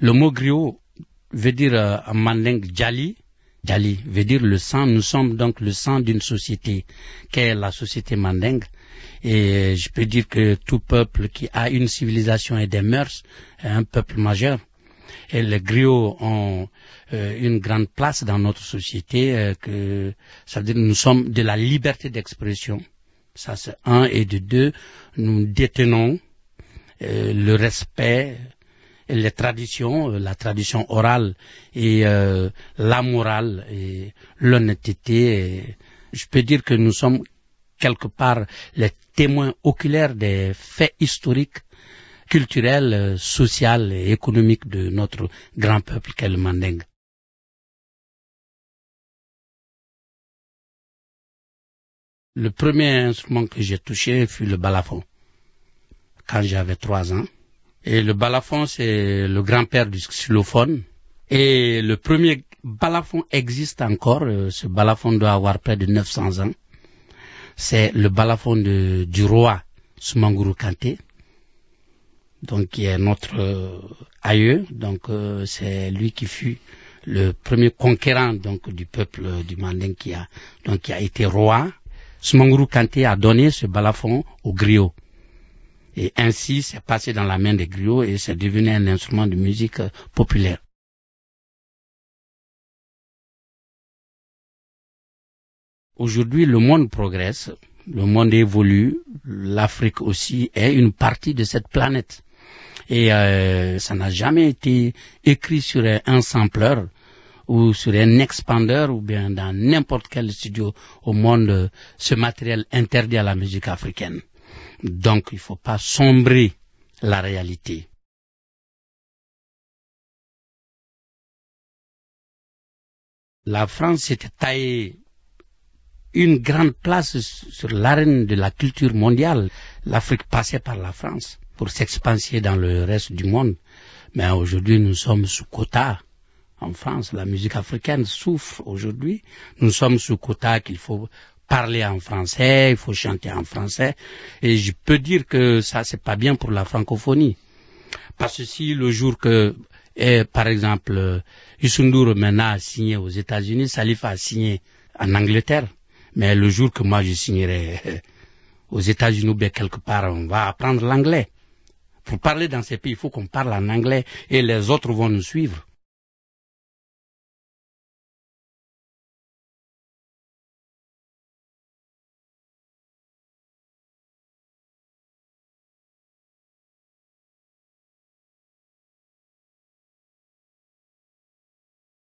Le mot griot veut dire euh, en mandingue jali. Jali veut dire le sang. Nous sommes donc le sang d'une société, qu'est la société mandingue. Et je peux dire que tout peuple qui a une civilisation et des mœurs est un peuple majeur. Et les griots ont euh, une grande place dans notre société. Euh, que, ça veut dire nous sommes de la liberté d'expression. Ça c'est un et de deux. Nous détenons euh, le respect les traditions, euh, la tradition orale et euh, la morale et l'honnêteté. Je peux dire que nous sommes quelque part les témoins oculaires des faits historiques culturels, euh, sociaux et économiques de notre grand peuple qu'est le Mandingue. Le premier instrument que j'ai touché fut le balafon, quand j'avais trois ans. Et le balafon, c'est le grand-père du xylophone. Et le premier balafon existe encore. Euh, ce balafon doit avoir près de 900 ans. C'est le balafon du roi Sumanguru Kanté, donc qui est notre euh, aïeux. Donc euh, c'est lui qui fut le premier conquérant donc du peuple du Manding qui a hein. donc qui a été roi. Sumanguru Kanté a donné ce balafon au griot. Et ainsi, c'est passé dans la main des griots et c'est devenu un instrument de musique euh, populaire. Aujourd'hui, le monde progresse, le monde évolue, l'Afrique aussi est une partie de cette planète. Et euh, ça n'a jamais été écrit sur un sampleur ou sur un expandeur ou bien dans n'importe quel studio au monde, euh, ce matériel interdit à la musique africaine. Donc il ne faut pas sombrer la réalité. La France s'était taillée une grande place sur l'arène de la culture mondiale. L'Afrique passait par la France pour s'expanser dans le reste du monde. Mais aujourd'hui, nous sommes sous quota. En France, la musique africaine souffre aujourd'hui. Nous sommes sous quota qu'il faut parler en français, il faut chanter en français. Et je peux dire que ça, c'est pas bien pour la francophonie. Parce que si le jour que, eh, par exemple, Isundur euh, Mena a signé aux États-Unis, Salif a signé en Angleterre. Mais le jour que moi je signerai euh, aux États-Unis ou bien quelque part, on va apprendre l'anglais. Pour parler dans ces pays, il faut qu'on parle en anglais et les autres vont nous suivre.